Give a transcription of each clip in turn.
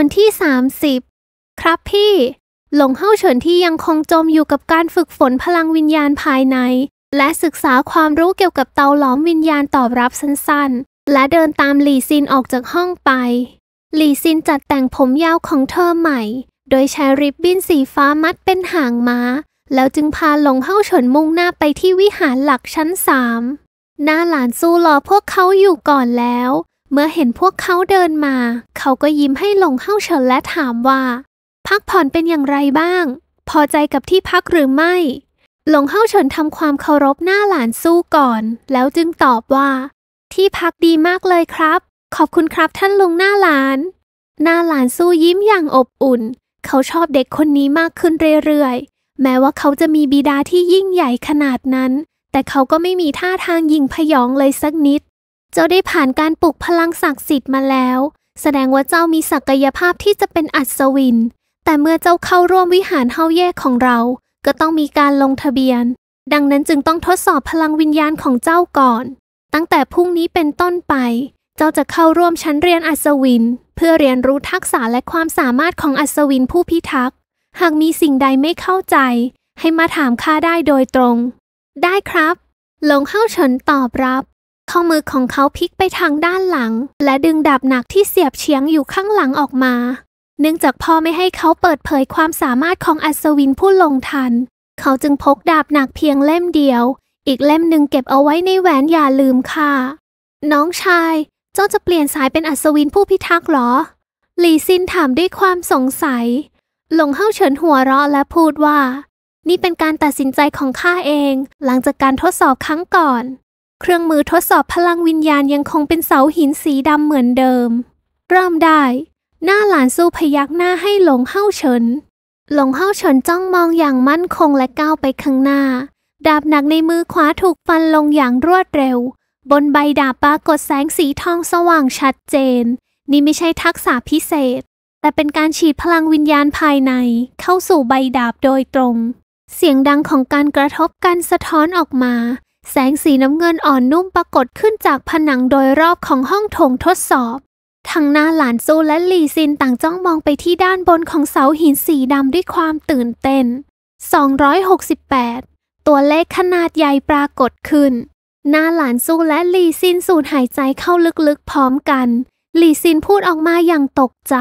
อนที่30ครับพี่ หลงเฮาเฉินที่ยังคงจมอยู่กับการฝึกฝนพลังวิญญาณภายใน และศึกษาความรู้เกี่ยวกับเตาหลอมวิญญาณตอบรับสั้นๆ และเดินตามหลี่ซินออกจากห้องไป หลี่ซินจัดแต่งผมยาวของเธอใหม่ โดยใช้ริบบิ้นสีฟ้ามัดเป็นหางม้า แล้วจึงพาหลงเฮาเฉินมุ่งหน้าไปที่วิหารหลักชั้นสามหน้าหลานสู้รอพวกเขาอยู่ก่อนแล้วเมื่อเห็นพวกเขาเดินมา เขาก็ยิ้มให้หลงเฮาเฉินและถามว่า พักผ่อนเป็นอย่างไรบ้าง พอใจกับที่พักหรือไม่หลงเฮาเฉินทำความเคารพหน้าหลานสู้ก่อน แล้วจึงตอบว่า ที่พักดีมากเลยครับ ขอบคุณครับท่านลุงหน้าหลาน หน้าหลานสู้ยิ้มอย่างอบอุ่น เขาชอบเด็กคนนี้มากขึ้นเรื่อยๆแม้ว่าเขาจะมีบิดาที่ยิ่งใหญ่ขนาดนั้น แต่เขาก็ไม่มีท่าทางยิงพยองเลยสักนิดเจ้าได้ผ่านการปลุกพลังศักดิ์สิทธิ์มาแล้ว แสดงว่าเจ้ามีศักยภาพที่จะเป็นอัศวิน แต่เมื่อเจ้าเข้าร่วมวิหารเฮาแย่ของเรา ก็ต้องมีการลงทะเบียน ดังนั้นจึงต้องทดสอบพลังวิญญาณของเจ้าก่อน ตั้งแต่พรุ่งนี้เป็นต้นไป เจ้าจะเข้าร่วมชั้นเรียนอัศวิน เพื่อเรียนรู้ทักษะและความสามารถของอัศวินผู้พิทักษ์หากมีสิ่งใดไม่เข้าใจ ให้มาถามข้าได้โดยตรง ได้ครับหลงเข้าเฉินตอบรับข้อมือของเขาพลิกไปทางด้านหลัง และดึงดาบหนักที่เสียบเฉียงอยู่ข้างหลังออกมา เนื่องจากพ่อไม่ให้เขาเปิดเผยความสามารถของอัศวินผู้ลงทัน เขาจึงพกดาบหนักเพียงเล่มเดียว อีกเล่มหนึ่งเก็บเอาไว้ในแหวนอย่าลืมค่ะ น้องชายเจ้าจะเปลี่ยนสายเป็นอัศวินผู้พิทักษ์หรอ หลีซินถามด้วยความสงสัย หลงเฮาเฉินหัวเราะและพูดว่า นี่เป็นการตัดสินใจของข้าเอง หลังจากการทดสอบครั้งก่อนเครื่องมือทดสอบพลังวิญญาณยังคงเป็นเสาหินสีดำเหมือนเดิมเริ่มได้ หน้าหลานสู้พยักหน้าให้หลงเฮ้าเฉินหลงเฮ้าเฉินจ้องมองอย่างมั่นคงและก้าวไปข้างหน้า ดาบหนักในมือขวาถูกฟันลงอย่างรวดเร็ว บนใบดาบปรากฏแสงสีทองสว่างชัดเจน นี่ไม่ใช่ทักษะพิเศษ แต่เป็นการฉีดพลังวิญญาณภายใน เข้าสู่ใบดาบโดยตรง เสียงดังของการกระทบกันสะท้อนออกมาแสงสีน้ำเงินอ่อนนุ่มปรากฏขึ้นจากผนังโดยรอบของห้องโถงทดสอบ ทั้งหน้าหลานซูและลีซินต่างจ้องมองไปที่ด้านบนของเสาหินสีดำด้วยความตื่นเต้น 268 ตัวเลขขนาดใหญ่ปรากฏขึ้น หน้าหลานซูและลีซินสูดหายใจเข้าลึกๆ พร้อมกันลีซินพูดออกมาอย่างตกใจ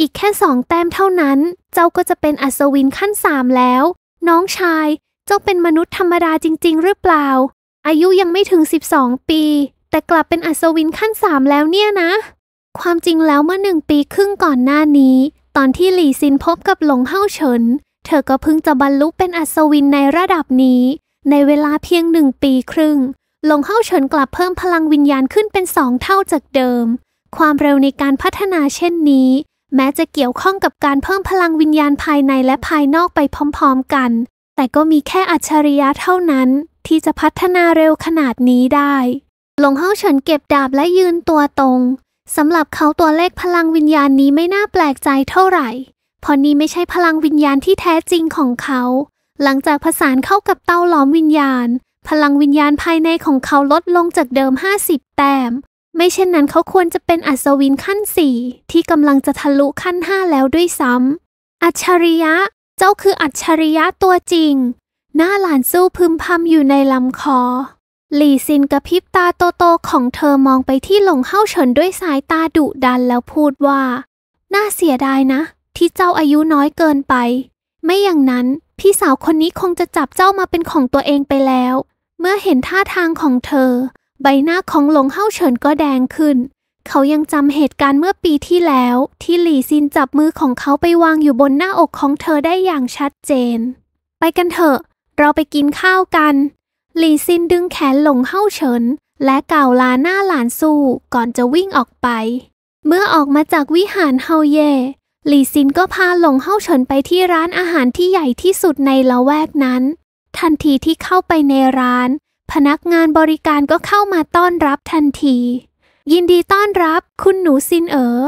อีกแค่สองแต้มเท่านั้น เจ้าก็จะเป็นอัศวินขั้นสามแล้ว น้องชายจ้าเป็นมนุษย์ธรรมดาจริง ๆ หรือเปล่า อายุยังไม่ถึง 12 ปี แต่กลับเป็นอัศวินขั้นสามแล้วเนี่ยนะ ความจริงแล้วเมื่อหนึ่งปีครึ่งก่อนหน้านี้ ตอนที่หลี่ซินพบกับหลงเฮาเฉินเธอก็เพิ่งจะบรรลุเป็นอัศวินในระดับนี้ ในเวลาเพียงหนึ่งปีครึ่ง หลงเฮาเฉินกลับเพิ่มพลังวิญญาณขึ้นเป็นสองเท่าจากเดิม ความเร็วในการพัฒนาเช่นนี้ แม้จะเกี่ยวข้องกับการเพิ่มพลังวิญญาณภายในและภายนอกไปพร้อมๆกันแต่ก็มีแค่อัจฉริยะเท่านั้น ที่จะพัฒนาเร็วขนาดนี้ได้ หลงเฮาเฉินเก็บดาบและยืนตัวตรง สำหรับเขาตัวเลขพลังวิญญาณนี้ไม่น่าแปลกใจเท่าไหร่เพราะนี่ไม่ใช่พลังวิญญาณที่แท้จริงของเขา หลังจากผสานเข้ากับเตาหลอมวิญญาณ พลังวิญญาณภายในของเขาลดลงจากเดิม 50 แต้มไม่เช่นนั้นเขาควรจะเป็นอัศวินขั้น4ที่กำลังจะทะลุขั้น5แล้วด้วยซ้ำอัจฉริยะเจ้าคืออัจฉริยะตัวจริง หน้าหลานสู้พึมพำอยู่ในลำคอ หลี่ซินกระพริบตาโตๆของเธอมองไปที่หลงเฮาเฉินด้วยสายตาดุดันแล้วพูดว่า น่าเสียดายนะ ที่เจ้าอายุน้อยเกินไป ไม่อย่างนั้นพี่สาวคนนี้คงจะจับเจ้ามาเป็นของตัวเองไปแล้ว เมื่อเห็นท่าทางของเธอ ใบหน้าของหลงเฮาเฉินก็แดงขึ้นเขายังจำเหตุการณ์เมื่อปีที่แล้วที่หลี่ซินจับมือของเขาไปวางอยู่บนหน้าอกของเธอได้อย่างชัดเจน ไปกันเถอะ เราไปกินข้าวกัน หลี่ซินดึงแขนหลงเฮ้าเฉิน และกล่าวลาหน้าหลานสู่ ก่อนจะวิ่งออกไป เมื่อออกมาจากวิหารเฮาเย่หลี่ซินก็พาหลงเฮ้าเฉินไปที่ร้านอาหารที่ใหญ่ที่สุดในละแวกนั้น ทันทีที่เข้าไปในร้าน พนักงานบริการก็เข้ามาต้อนรับทันทียินดีต้อนรับ คุณหนูซินเอ๋อ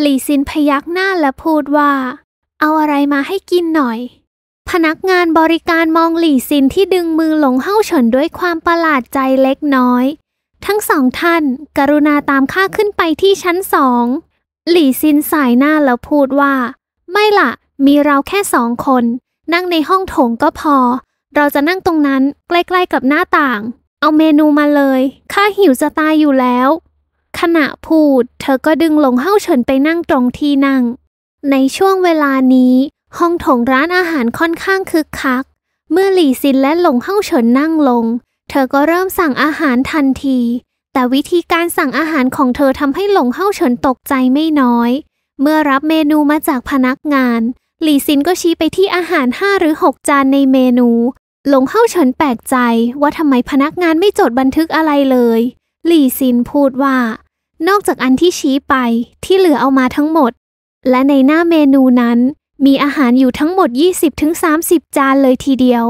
หลี่ซินพยักหน้าและพูดว่า เอาอะไรมาให้กินหน่อย พนักงานบริการมองหลี่ซินที่ดึงมือ หลงเฮ้าเฉินด้วยความประหลาดใจเล็กน้อย ทั้งสองท่าน กรุณาตามข้าขึ้นไปที่ชั้นสอง หลี่ซินสายหน้าแล้วพูดว่า ไม่ละ มีเราแค่สองคน นั่งในห้องโถงก็พอ เราจะนั่งตรงนั้นใกล้ ๆกับหน้าต่าง เอาเมนูมาเลย ข้าหิวจะตายอยู่แล้วขณะพูดเธอก็ดึงหลงเฮ้าเฉินไปนั่งตรงที่นั่ง ในช่วงเวลานี้ ห้องถงร้านอาหารค่อนข้างคึกคัก เมื่อหลี่ซินและหลงเฮ้าเฉินนั่งลง เธอก็เริ่มสั่งอาหารทันที แต่วิธีการสั่งอาหารของเธอทำให้หลงเฮ้าเฉินตกใจไม่น้อย เมื่อรับเมนูมาจากพนักงาน หลี่ซินก็ชี้ไปที่อาหารห้าหรือหกจานในเมนูหลงเฮ้าเฉินแปลกใจ ว่าทำไมพนักงานไม่จดบันทึกอะไรเลยหลี่ซินพูดว่า นอกจากอันที่ชี้ไปที่เหลือเอามาทั้งหมด และในหน้าเมนูนั้น มีอาหารอยู่ทั้งหมด20-30จานเลยทีเดียว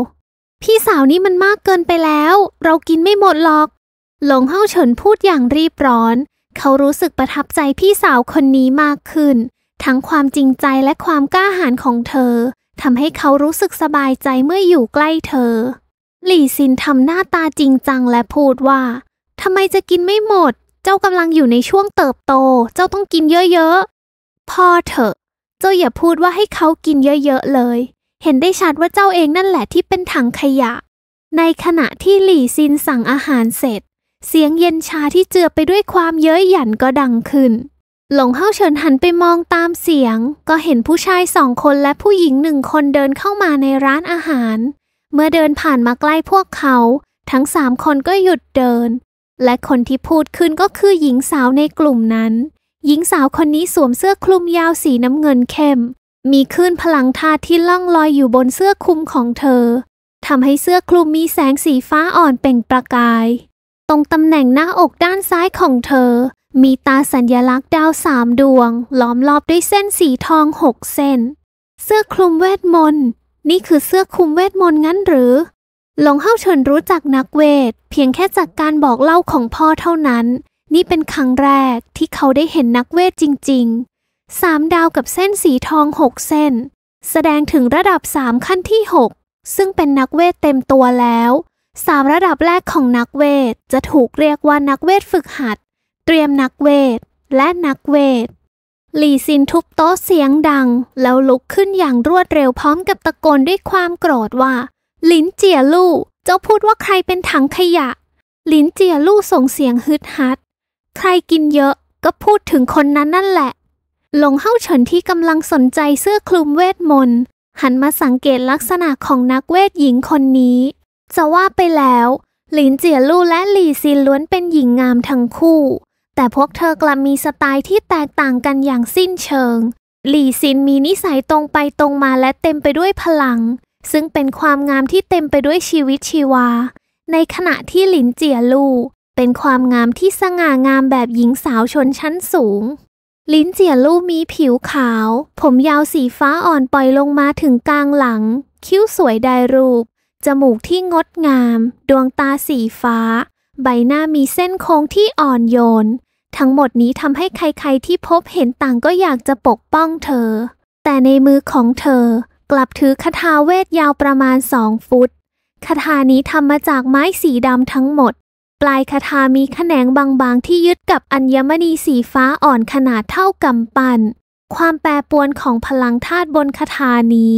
พี่สาวนี่มันมากเกินไปแล้ว เรากินไม่หมดหรอก หลงเฮาเฉินพูดอย่างรีบร้อน เขารู้สึกประทับใจพี่สาวคนนี้มากขึ้น ทั้งความจริงใจและความกล้าหาญของเธอทำให้เขารู้สึกสบายใจเมื่ออยู่ใกล้เธอ หลี่ซินทำหน้าตาจริงจังและพูดว่าทำไมจะกินไม่หมด เจ้ากำลังอยู่ในช่วงเติบโต เจ้าต้องกินเยอะๆพอเถอะ เจ้าอย่าพูดว่าให้เขากินเยอะ ๆ เลย เห็นได้ชัดว่าเจ้าเองนั่นแหละที่เป็นถังขยะ ในขณะที่หลี่ซินสั่งอาหารเสร็จ เสียงเย็นชาที่เจือไปด้วยความเย้ยหยันก็ดังขึ้น หลงเฮาเฉินหันไปมองตามเสียง ก็เห็นผู้ชายสองคนและผู้หญิงหนึ่งคนเดินเข้ามาในร้านอาหาร เมื่อเดินผ่านมาใกล้พวกเขา ทั้งสามคนก็หยุดเดินและคนที่พูดขึ้นก็คือหญิงสาวในกลุ่มนั้น หญิงสาวคนนี้สวมเสื้อคลุมยาวสีน้ำเงินเข้ม มีคลื่นพลังธาตุที่ล่องลอยอยู่บนเสื้อคลุมของเธอ ทำให้เสื้อคลุมมีแสงสีฟ้าอ่อนเป่งประกาย ตรงตำแหน่งหน้าอกด้านซ้ายของเธอ มีตาสัญญลักษณ์ดาวสามดวง ล้อมรอบด้วยเส้นสีทองหกเส้น เสื้อคลุมเวทมนต์ นี่คือเสื้อคลุมเวทมนต์งั้นหรือหลงเฮาเฉินรู้จักนักเวท เพียงแค่จากการบอกเล่าของพ่อเท่านั้น นี่เป็นครั้งแรกที่เขาได้เห็นนักเวทจริงๆ สามดาวกับเส้นสีทองหกเส้น แสดงถึงระดับสามขั้นที่หกซึ่งเป็นนักเวทเต็มตัวแล้ว สามระดับแรกของนักเวท จะถูกเรียกว่านักเวทฝึกหัด เตรียมนักเวทและนักเวท หลี่ซินทุบโต๊ะเสียงดัง แล้วลุกขึ้นอย่างรวดเร็วพร้อมกับตะโกนด้วยความโกรธว่าหลินเจียลู่ เจ้าพูดว่าใครเป็นถังขยะหลินเจียลู่ส่งเสียงฮึดฮัด ใครกินเยอะก็พูดถึงคนนั้นนั่นแหละ หลงเฮ้าเฉินที่กำลังสนใจเสื้อคลุมเวทมนต์หันมาสังเกตลักษณะของนักเวทหญิงคนนี้ จะว่าไปแล้ว หลินเจียลู่และหลี่ซินล้วนเป็นหญิงงามทั้งคู่ แต่พวกเธอกลับมีสไตล์ที่แตกต่างกันอย่างสิ้นเชิง หลี่ซินมีนิสัยตรงไปตรงมาและเต็มไปด้วยพลังซึ่งเป็นความงามที่เต็มไปด้วยชีวิตชีวา ในขณะที่หลินเจียลู่เป็นความงามที่สง่างามแบบหญิงสาวชนชั้นสูง ลิ้นเจียลู่มีผิวขาว ผมยาวสีฟ้าอ่อนปล่อยลงมาถึงกลางหลัง คิ้วสวยได้รูป จมูกที่งดงาม ดวงตาสีฟ้า ใบหน้ามีเส้นโค้งที่อ่อนโยน ทั้งหมดนี้ทำให้ใครๆที่พบเห็นต่างก็อยากจะปกป้องเธอ แต่ในมือของเธอกลับถือคาถาเวทยาวประมาณสองฟุตคาถานี้ทำมาจากไม้สีดำทั้งหมด ปลายคาถามีแขนงบางๆ ที่ยึดกับอัญมณีสีฟ้าอ่อนขนาดเท่ากำปั้นความแปรปวนของพลังธาตุบนคาถานี้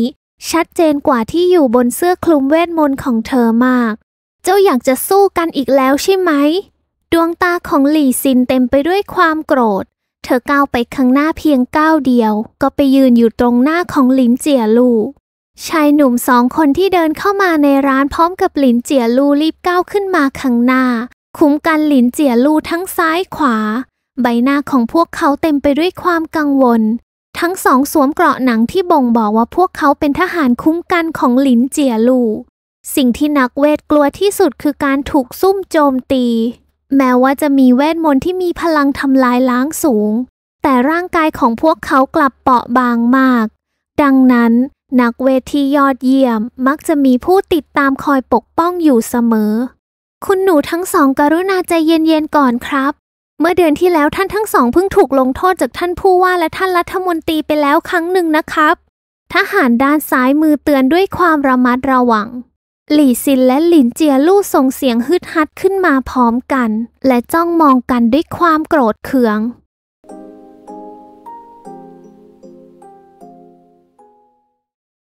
ชัดเจนกว่าที่อยู่บนเสื้อคลุมเวทมนต์ของเธอมาก เจ้าอยากจะสู้กันอีกแล้วใช่ไหม ดวงตาของหลี่ซินเต็มไปด้วยความโกรธเธอก้าวไปข้างหน้าเพียงก้าวเดียวก็ไปยืนอยู่ตรงหน้าของหลินเจียลู่ชายหนุ่มสองคนที่เดินเข้ามาในร้านพร้อมกับหลินเจียลู่รีบก้าวขึ้นมาข้างหน้า คุ้มกันหลินเจียลู่ทั้งซ้ายขวา ใบหน้าของพวกเขาเต็มไปด้วยความกังวล ทั้งสองสวมเกราะหนังที่บ่งบอกว่าพวกเขาเป็นทหารคุ้มกันของหลินเจียลู่สิ่งที่นักเวทกลัวที่สุดคือการถูกซุ่มโจมตีแม้ว่าจะมีเวทมนต์ที่มีพลังทำลายล้างสูง แต่ร่างกายของพวกเขากลับเปราะบางมาก ดังนั้น นักเวทียอดเยี่ยมมักจะมีผู้ติดตามคอยปกป้องอยู่เสมอ คุณหนูทั้งสอง กรุณาใจเย็นๆก่อนครับ เมื่อเดือนที่แล้วท่านทั้งสองเพิ่งถูกลงโทษจากท่านผู้ว่าและท่านรัฐมนตรีไปแล้วครั้งหนึ่งนะครับ ทหารด้านซ้ายมือเตือนด้วยความระมัดระวังหลี่ซินและหลินเจียลู่ส่งเสียงฮึดฮัดขึ้นมาพร้อมกันและจ้องมองกันด้วยความโกรธเคือง